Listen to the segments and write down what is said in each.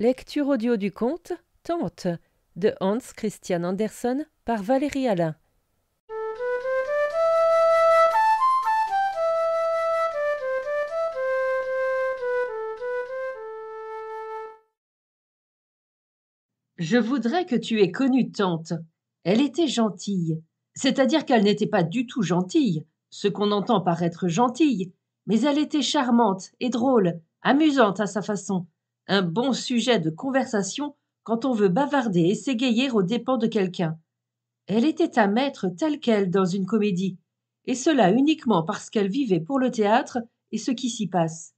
Lecture audio du conte Tante de Hans Christian Andersen par Valérie Alain. Je voudrais que tu aies connu Tante. Elle était gentille. C'est-à-dire qu'elle n'était pas du tout gentille, ce qu'on entend par être gentille, mais elle était charmante et drôle, amusante à sa façon, un bon sujet de conversation quand on veut bavarder et s'égayer aux dépens de quelqu'un. Elle était à mettre telle qu'elle dans une comédie, et cela uniquement parce qu'elle vivait pour le théâtre et ce qui s'y passe.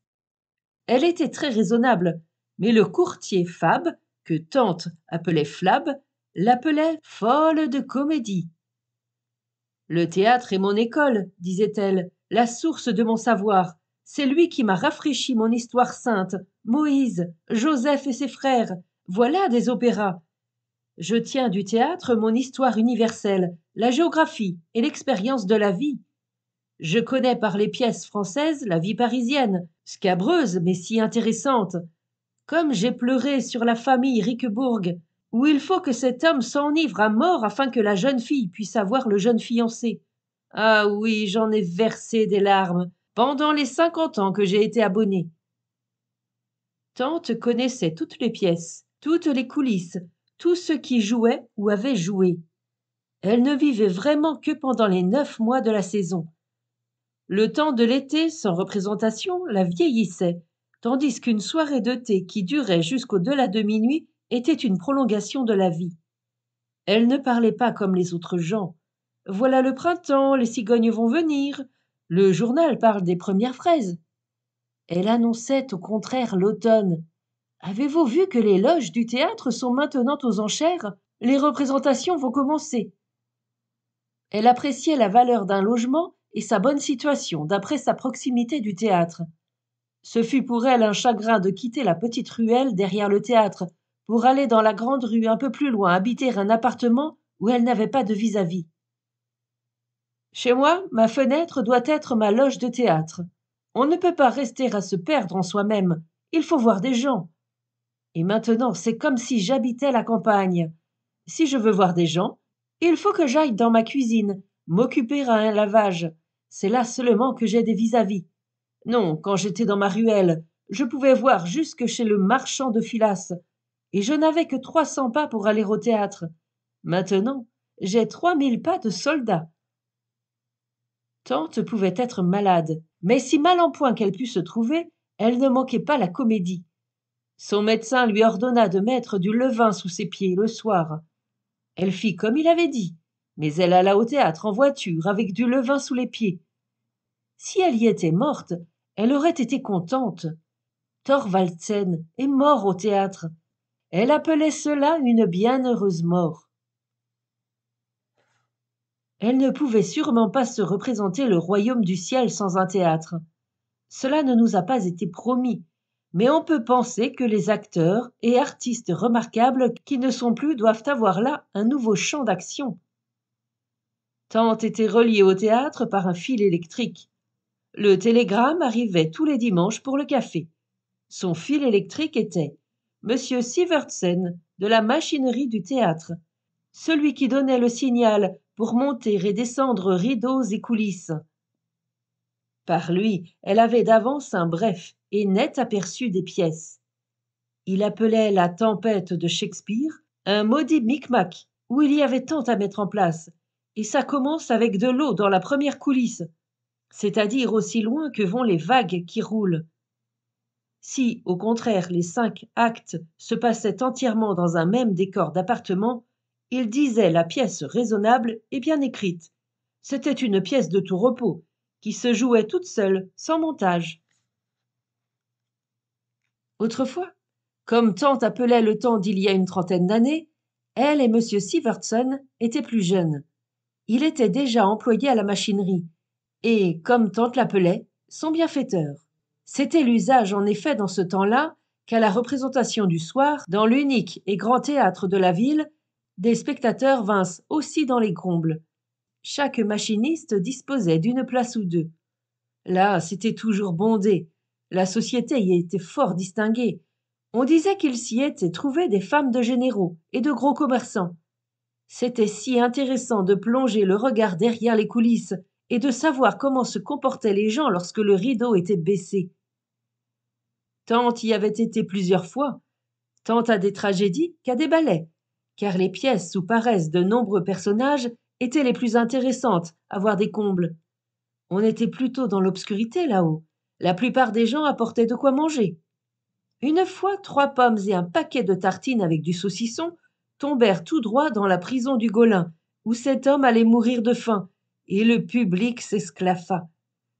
Elle était très raisonnable, mais le courtier Fab, que Tante appelait Flab, l'appelait folle de comédie. Le théâtre est mon école, disait-elle, la source de mon savoir, c'est lui qui m'a rafraîchi mon histoire sainte, Moïse, Joseph et ses frères. Voilà des opéras. Je tiens du théâtre mon histoire universelle, la géographie et l'expérience de la vie. Je connais par les pièces françaises la vie parisienne, scabreuse mais si intéressante. Comme j'ai pleuré sur la famille Riquebourg, où il faut que cet homme s'enivre à mort afin que la jeune fille puisse avoir le jeune fiancé. Ah oui, j'en ai versé des larmes pendant les cinquante ans que j'ai été abonné. Tante connaissait toutes les pièces, toutes les coulisses, tous ceux qui jouaient ou avaient joué. Elle ne vivait vraiment que pendant les neuf mois de la saison. Le temps de l'été, sans représentation, la vieillissait, tandis qu'une soirée de thé qui durait jusqu'au-delà de minuit était une prolongation de la vie. Elle ne parlait pas comme les autres gens. Voilà le printemps, les cigognes vont venir, le journal parle des premières fraises. Elle annonçait au contraire l'automne. Avez-vous vu que les loges du théâtre sont maintenant aux enchères Les représentations vont commencer. Elle appréciait la valeur d'un logement et sa bonne situation d'après sa proximité du théâtre. Ce fut pour elle un chagrin de quitter la petite ruelle derrière le théâtre pour aller dans la grande rue un peu plus loin habiter un appartement où elle n'avait pas de vis-à-vis. vis à vis chez moi, ma fenêtre doit être ma loge de théâtre. On ne peut pas rester à se perdre en soi-même, il faut voir des gens. Et maintenant, c'est comme si j'habitais la campagne. Si je veux voir des gens, il faut que j'aille dans ma cuisine, m'occuper à un lavage. C'est là seulement que j'ai des vis-à-vis. Non, quand j'étais dans ma ruelle, je pouvais voir jusque chez le marchand de filasse, et je n'avais que trois cents pas pour aller au théâtre. Maintenant, j'ai trois mille pas de soldats tante pouvait être malade, mais si mal en point qu'elle pût se trouver, elle ne manquait pas la comédie. Son médecin lui ordonna de mettre du levain sous ses pieds le soir. Elle fit comme il avait dit, mais elle alla au théâtre en voiture avec du levain sous les pieds. Si elle y était morte, elle aurait été contente. Thorvaldsen est mort au théâtre. Elle appelait cela une bienheureuse mort elle ne pouvait sûrement pas se représenter le royaume du ciel sans un théâtre. Cela ne nous a pas été promis, mais on peut penser que les acteurs et artistes remarquables qui ne sont plus doivent avoir là un nouveau champ d'action. Tant était relié au théâtre par un fil électrique. Le télégramme arrivait tous les dimanches pour le café. Son fil électrique était Monsieur Sivertsen de la machinerie du théâtre, celui qui donnait le signal pour monter et descendre rideaux et coulisses. Par lui, elle avait d'avance un bref et net aperçu des pièces. Il appelait la tempête de Shakespeare un maudit micmac où il y avait tant à mettre en place, et ça commence avec de l'eau dans la première coulisse, c'est-à-dire aussi loin que vont les vagues qui roulent. Si, au contraire, les cinq actes se passaient entièrement dans un même décor d'appartement, il disait la pièce raisonnable et bien écrite. C'était une pièce de tout repos, qui se jouait toute seule, sans montage. Autrefois, comme Tante appelait le temps d'il y a une trentaine d'années, elle et M. Sivertson étaient plus jeunes. Il était déjà employé à la machinerie, et, comme Tante l'appelait, son bienfaiteur. C'était l'usage en effet dans ce temps-là qu'à la représentation du soir, dans l'unique et grand théâtre de la ville, des spectateurs vincent aussi dans les combles. Chaque machiniste disposait d'une place ou deux. Là, c'était toujours bondé. La société y était fort distinguée. On disait qu'il s'y était trouvé des femmes de généraux et de gros commerçants. C'était si intéressant de plonger le regard derrière les coulisses et de savoir comment se comportaient les gens lorsque le rideau était baissé. Tant y avait été plusieurs fois, tant à des tragédies qu'à des ballets, car les pièces où paraissent de nombreux personnages étaient les plus intéressantes à voir des combles. On était plutôt dans l'obscurité là-haut. La plupart des gens apportaient de quoi manger. Une fois, trois pommes et un paquet de tartines avec du saucisson tombèrent tout droit dans la prison du Golin, où cet homme allait mourir de faim, et le public s'esclaffa.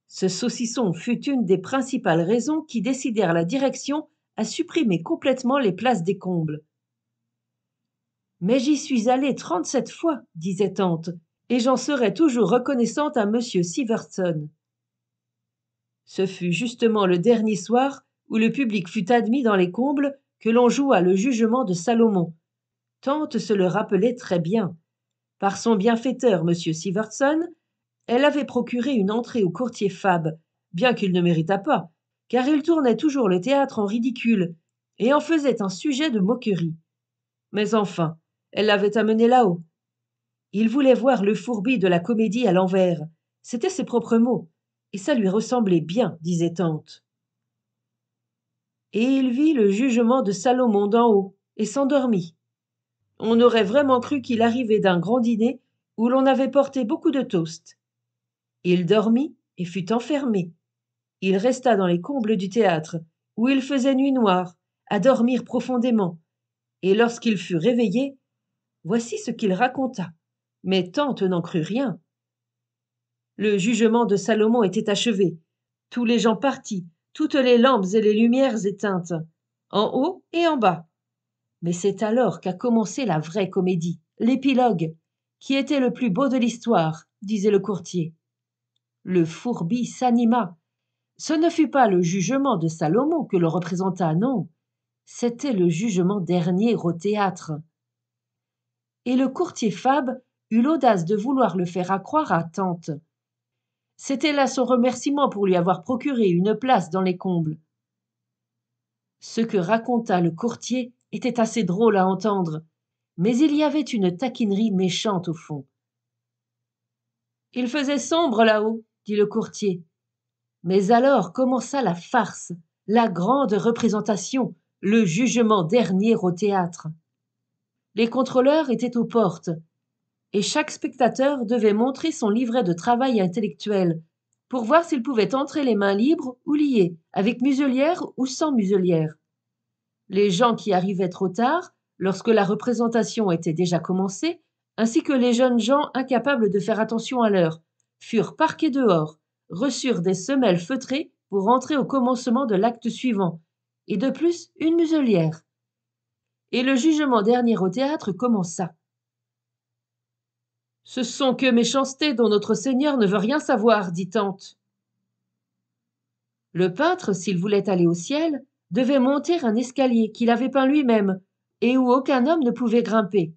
Ce saucisson fut une des principales raisons qui décidèrent la direction à supprimer complètement les places des combles. Mais j'y suis allée trente-sept fois, disait Tante, et j'en serai toujours reconnaissante à M. Sivertson. Ce fut justement le dernier soir où le public fut admis dans les combles que l'on joua le jugement de Salomon. Tante se le rappelait très bien. Par son bienfaiteur, M. Sivertson, elle avait procuré une entrée au courtier Fab, bien qu'il ne méritât pas, car il tournait toujours le théâtre en ridicule et en faisait un sujet de moquerie. Mais enfin, elle l'avait amené là-haut. Il voulait voir le fourbi de la comédie à l'envers. C'était ses propres mots, et ça lui ressemblait bien, disait Tante. Et il vit le jugement de Salomon d'en haut, et s'endormit. On aurait vraiment cru qu'il arrivait d'un grand dîner où l'on avait porté beaucoup de toasts. Il dormit et fut enfermé. Il resta dans les combles du théâtre, où il faisait nuit noire, à dormir profondément, et lorsqu'il fut réveillé, Voici ce qu'il raconta, mais Tante n'en crut rien. Le jugement de Salomon était achevé, tous les gens partis, toutes les lampes et les lumières éteintes, en haut et en bas. Mais c'est alors qu'a commencé la vraie comédie, l'épilogue, qui était le plus beau de l'histoire, disait le courtier. Le fourbi s'anima. Ce ne fut pas le jugement de Salomon que le représenta, non. C'était le jugement dernier au théâtre et le courtier Fab eut l'audace de vouloir le faire accroire à Tante. C'était là son remerciement pour lui avoir procuré une place dans les combles. Ce que raconta le courtier était assez drôle à entendre, mais il y avait une taquinerie méchante au fond. Il faisait sombre là-haut, dit le courtier. Mais alors commença la farce, la grande représentation, le jugement dernier au théâtre. Les contrôleurs étaient aux portes, et chaque spectateur devait montrer son livret de travail intellectuel pour voir s'il pouvait entrer les mains libres ou liées, avec muselière ou sans muselière. Les gens qui arrivaient trop tard, lorsque la représentation était déjà commencée, ainsi que les jeunes gens incapables de faire attention à l'heure, furent parqués dehors, reçurent des semelles feutrées pour entrer au commencement de l'acte suivant, et de plus une muselière et le jugement dernier au théâtre commença. Ce sont que méchancetés dont notre Seigneur ne veut rien savoir, dit Tante. Le peintre, s'il voulait aller au ciel, devait monter un escalier qu'il avait peint lui-même et où aucun homme ne pouvait grimper.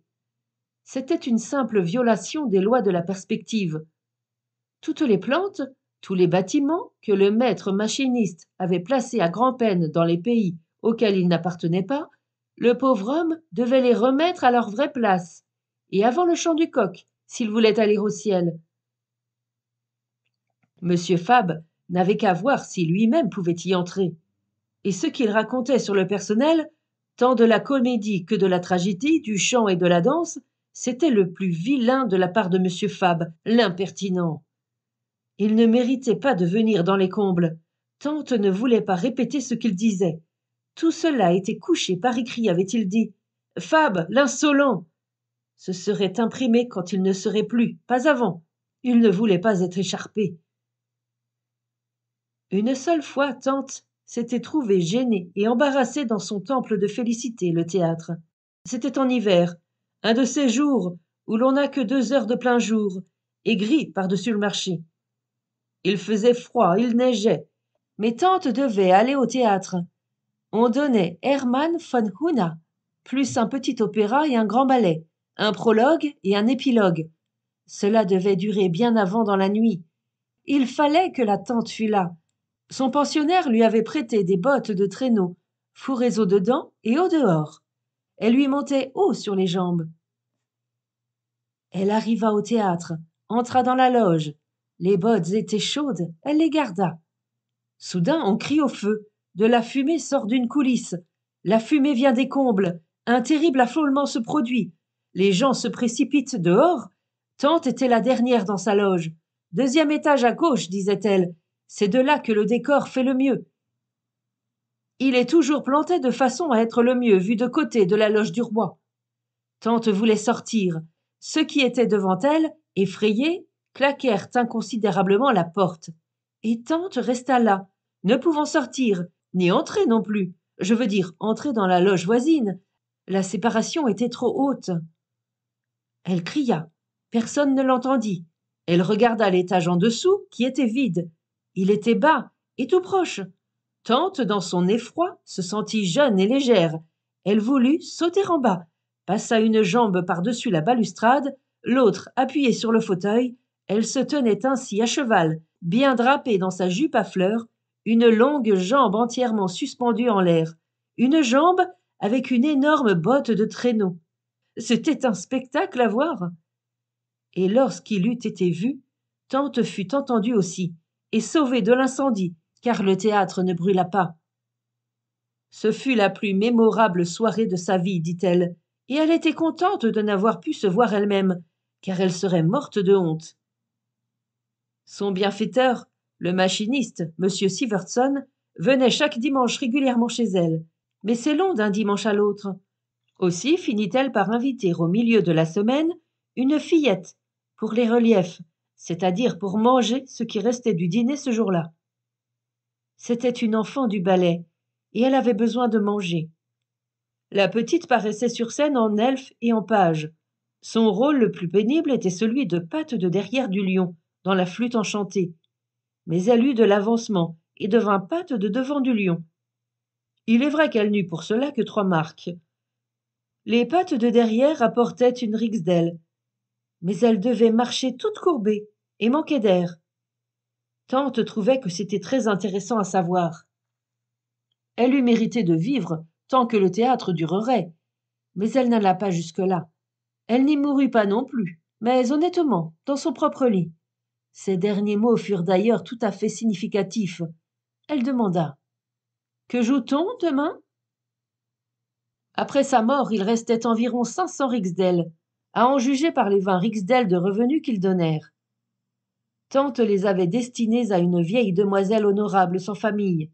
C'était une simple violation des lois de la perspective. Toutes les plantes, tous les bâtiments que le maître machiniste avait placés à grand-peine dans les pays auxquels il n'appartenait pas le pauvre homme devait les remettre à leur vraie place, et avant le chant du coq, s'il voulait aller au ciel. Monsieur Fab n'avait qu'à voir si lui-même pouvait y entrer. Et ce qu'il racontait sur le personnel, tant de la comédie que de la tragédie, du chant et de la danse, c'était le plus vilain de la part de monsieur Fab, l'impertinent. Il ne méritait pas de venir dans les combles. Tante ne voulait pas répéter ce qu'il disait, tout cela était couché par écrit, avait-il dit. Fab, l'insolent Ce serait imprimé quand il ne serait plus, pas avant. Il ne voulait pas être écharpé. Une seule fois, Tante s'était trouvée gênée et embarrassée dans son temple de félicité, le théâtre. C'était en hiver, un de ces jours où l'on n'a que deux heures de plein jour, et gris par-dessus le marché. Il faisait froid, il neigeait, mais Tante devait aller au théâtre on donnait Hermann von Huna, plus un petit opéra et un grand ballet, un prologue et un épilogue. Cela devait durer bien avant dans la nuit. Il fallait que la tante fût là. Son pensionnaire lui avait prêté des bottes de traîneau, fourrées au dedans et au dehors. Elle lui montait haut sur les jambes. Elle arriva au théâtre, entra dans la loge. Les bottes étaient chaudes, elle les garda. Soudain on crie au feu. De la fumée sort d'une coulisse. La fumée vient des combles. Un terrible affolement se produit. Les gens se précipitent dehors. Tante était la dernière dans sa loge. Deuxième étage à gauche, disait-elle. C'est de là que le décor fait le mieux. Il est toujours planté de façon à être le mieux vu de côté de la loge du roi. Tante voulait sortir. Ceux qui étaient devant elle, effrayés, claquèrent inconsidérablement la porte. Et tante resta là, ne pouvant sortir, ni entrer non plus. Je veux dire entrer dans la loge voisine. La séparation était trop haute. Elle cria. Personne ne l'entendit. Elle regarda l'étage en dessous, qui était vide. Il était bas et tout proche. Tante, dans son effroi, se sentit jeune et légère. Elle voulut sauter en bas, passa une jambe par-dessus la balustrade, l'autre appuyée sur le fauteuil. Elle se tenait ainsi à cheval, bien drapée dans sa jupe à fleurs, une longue jambe entièrement suspendue en l'air, une jambe avec une énorme botte de traîneau. C'était un spectacle à voir. Et lorsqu'il eut été vu, Tante fut entendue aussi, et sauvée de l'incendie, car le théâtre ne brûla pas. Ce fut la plus mémorable soirée de sa vie, dit-elle, et elle était contente de n'avoir pu se voir elle-même, car elle serait morte de honte. Son bienfaiteur, le machiniste, M. Sivertson, venait chaque dimanche régulièrement chez elle, mais c'est long d'un dimanche à l'autre. Aussi finit-elle par inviter au milieu de la semaine une fillette pour les reliefs, c'est-à-dire pour manger ce qui restait du dîner ce jour-là. C'était une enfant du ballet, et elle avait besoin de manger. La petite paraissait sur scène en elfe et en page. Son rôle le plus pénible était celui de patte de derrière du lion, dans la flûte enchantée, mais elle eut de l'avancement et devint patte de devant du lion. Il est vrai qu'elle n'eut pour cela que trois marques. Les pattes de derrière apportaient une d'elle, mais elle devait marcher toute courbée et manquer d'air. Tante trouvait que c'était très intéressant à savoir. Elle eût mérité de vivre tant que le théâtre durerait, mais elle n'alla pas jusque-là. Elle n'y mourut pas non plus, mais honnêtement, dans son propre lit. Ces derniers mots furent d'ailleurs tout à fait significatifs. Elle demanda Que joue-t-on demain Après sa mort, il restait environ 500 rixdels, à en juger par les vingt rixdels de revenus qu'ils donnèrent. Tante les avait destinés à une vieille demoiselle honorable sans famille.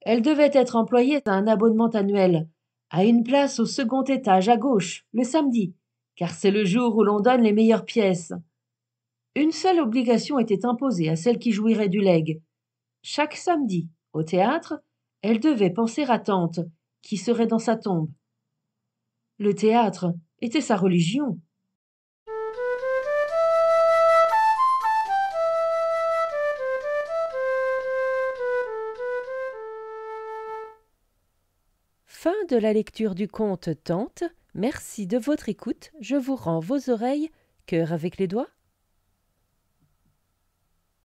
Elle devait être employée à un abonnement annuel, à une place au second étage à gauche, le samedi, car c'est le jour où l'on donne les meilleures pièces. Une seule obligation était imposée à celle qui jouirait du legs. Chaque samedi, au théâtre, elle devait penser à tante, qui serait dans sa tombe. Le théâtre était sa religion. Fin de la lecture du conte Tante. Merci de votre écoute. Je vous rends vos oreilles, cœur avec les doigts